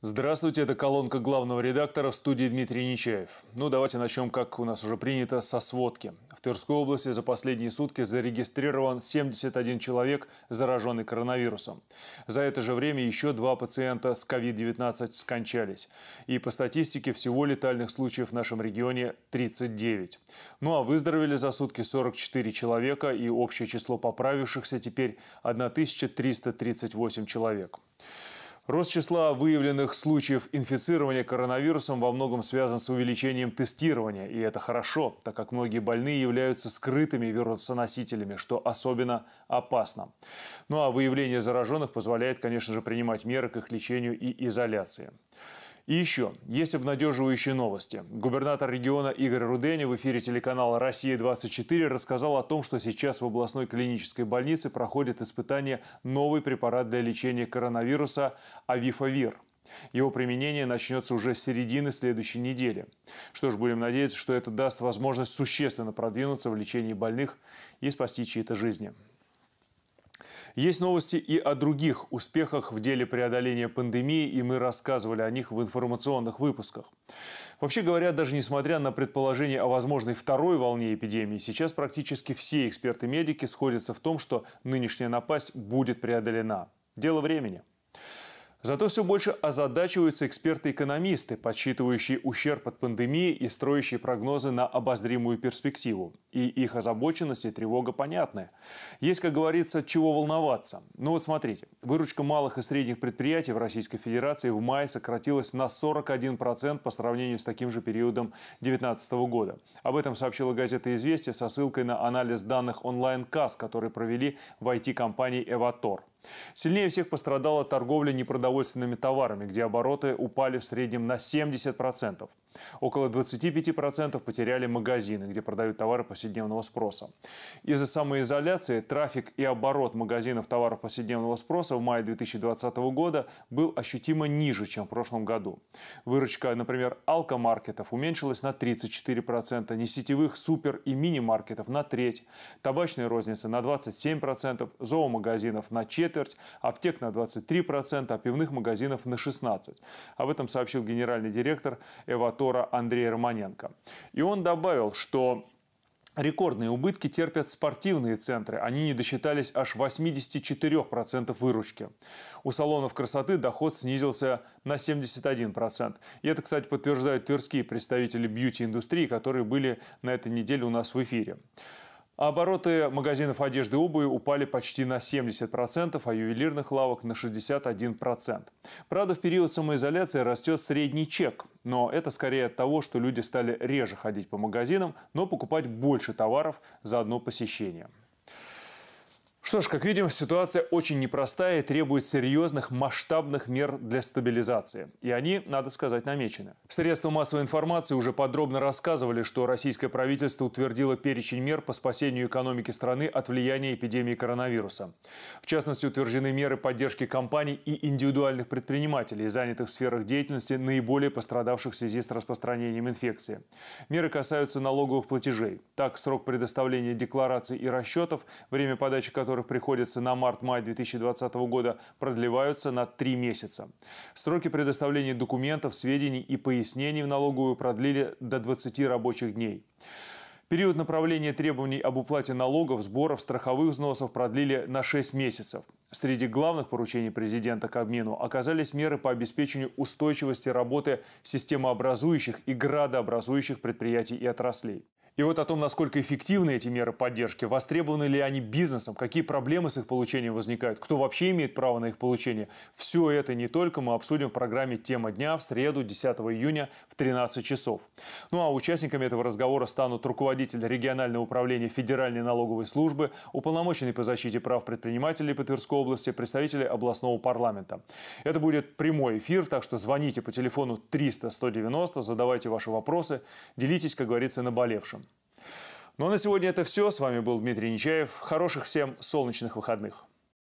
Здравствуйте, это колонка главного редактора в студии Дмитрий Нечаев. Ну, давайте начнем, как у нас уже принято, со сводки. В Тверской области за последние сутки зарегистрирован 71 человек, зараженный коронавирусом. За это же время еще два пациента с COVID-19 скончались. И по статистике всего летальных случаев в нашем регионе 39. Ну а выздоровели за сутки 44 человека, и общее число поправившихся теперь 1338 человек. Рост числа выявленных случаев инфицирования коронавирусом во многом связан с увеличением тестирования, и это хорошо, так как многие больные являются скрытыми вирусоносителями, что особенно опасно. Ну а выявление зараженных позволяет, конечно же, принимать меры к их лечению и изоляции. И еще есть обнадеживающие новости. Губернатор региона Игорь Рудени в эфире телеканала «Россия-24» рассказал о том, что сейчас в областной клинической больнице проходит испытание новый препарат для лечения коронавируса «Авифавир». Его применение начнется уже с середины следующей недели. Что ж, будем надеяться, что это даст возможность существенно продвинуться в лечении больных и спасти чьи-то жизни. Есть новости и о других успехах в деле преодоления пандемии, и мы рассказывали о них в информационных выпусках. Вообще говоря, даже несмотря на предположение о возможной второй волне эпидемии, сейчас практически все эксперты-медики сходятся в том, что нынешняя напасть будет преодолена. Дело времени. Зато все больше озадачиваются эксперты-экономисты, подсчитывающие ущерб от пандемии и строящие прогнозы на обозримую перспективу. И их озабоченность и тревога понятны. Есть, как говорится, чего волноваться. Ну вот смотрите, выручка малых и средних предприятий в Российской Федерации в мае сократилась на 41% по сравнению с таким же периодом 2019 года. Об этом сообщила газета «Известия» со ссылкой на анализ данных онлайн-касс, который провели в IT-компании «Эватор». Сильнее всех пострадала торговля непродовольственными товарами, где обороты упали в среднем на 70%. Около 25% потеряли магазины, где продают товары повседневного спроса. Из-за самоизоляции трафик и оборот магазинов товаров повседневного спроса в мае 2020 года был ощутимо ниже, чем в прошлом году. Выручка, например, алкомаркетов уменьшилась на 34%, несетевых супер- и мини-маркетов на треть, табачной розницы на 27%, зоомагазинов на четверть, аптек на 23%, а пивных магазинов на 16%. Об этом сообщил генеральный директор Эватор актера Андрея Романенко. И он добавил, что Рекордные убытки терпят спортивные центры. Они не досчитались аж 84% выручки. У салонов красоты доход снизился на 71%. И это, кстати, подтверждают тверские представители бьюти-индустрии, которые были на этой неделе у нас в эфире. А обороты магазинов одежды и обуви упали почти на 70%, а ювелирных лавок на 61%. Правда, в период самоизоляции растет средний чек. Но это скорее от того, что люди стали реже ходить по магазинам, но покупать больше товаров за одно посещение. Что ж, как видим, ситуация очень непростая и требует серьезных масштабных мер для стабилизации. И они, надо сказать, намечены. Средства массовой информации уже подробно рассказывали, что российское правительство утвердило перечень мер по спасению экономики страны от влияния эпидемии коронавируса. В частности, утверждены меры поддержки компаний и индивидуальных предпринимателей, занятых в сферах деятельности наиболее пострадавших в связи с распространением инфекции. Меры касаются налоговых платежей. Так, срок предоставления деклараций и расчетов, время подачи которых которых приходится на март-май 2020 года, продлеваются на три месяца. Сроки предоставления документов, сведений и пояснений в налоговую продлили до 20 рабочих дней. Период направления требований об уплате налогов, сборов, страховых взносов продлили на 6 месяцев. Среди главных поручений президента к обмену оказались меры по обеспечению устойчивости работы системообразующих и градообразующих предприятий и отраслей. И вот о том, насколько эффективны эти меры поддержки, востребованы ли они бизнесом, какие проблемы с их получением возникают, кто вообще имеет право на их получение, все это не только мы обсудим в программе «Тема дня» в среду 10 июня в 13 часов. Ну а участниками этого разговора станут руководитель регионального управления Федеральной налоговой службы, уполномоченный по защите прав предпринимателей по Тверской области, представители областного парламента. Это будет прямой эфир, так что звоните по телефону 300 190, задавайте ваши вопросы, делитесь, как говорится, наболевшим. Ну а на сегодня это все. С вами был Дмитрий Нечаев. Хороших всем солнечных выходных.